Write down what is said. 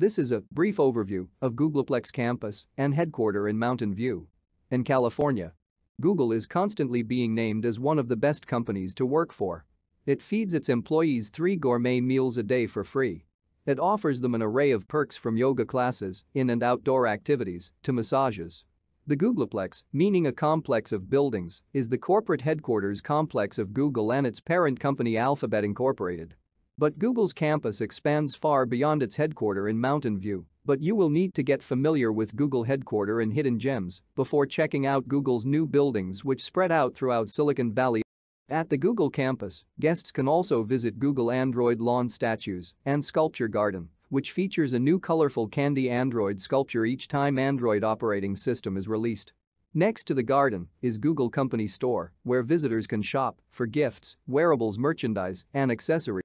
This is a brief overview of Googleplex campus and headquarter in Mountain View. In California, Google is constantly being named as one of the best companies to work for. It feeds its employees three gourmet meals a day for free. It offers them an array of perks from yoga classes, in and outdoor activities, to massages. The Googleplex, meaning a complex of buildings, is the corporate headquarters complex of Google and its parent company Alphabet Incorporated. But Google's campus expands far beyond its headquarter in Mountain View, but you will need to get familiar with Google headquarter and hidden gems before checking out Google's new buildings which spread out throughout Silicon Valley. At the Google campus, guests can also visit Google Android lawn statues and sculpture garden, which features a new colorful candy Android sculpture each time Android operating system is released. Next to the garden is Google Company Store, where visitors can shop for gifts, wearables merchandise, and accessories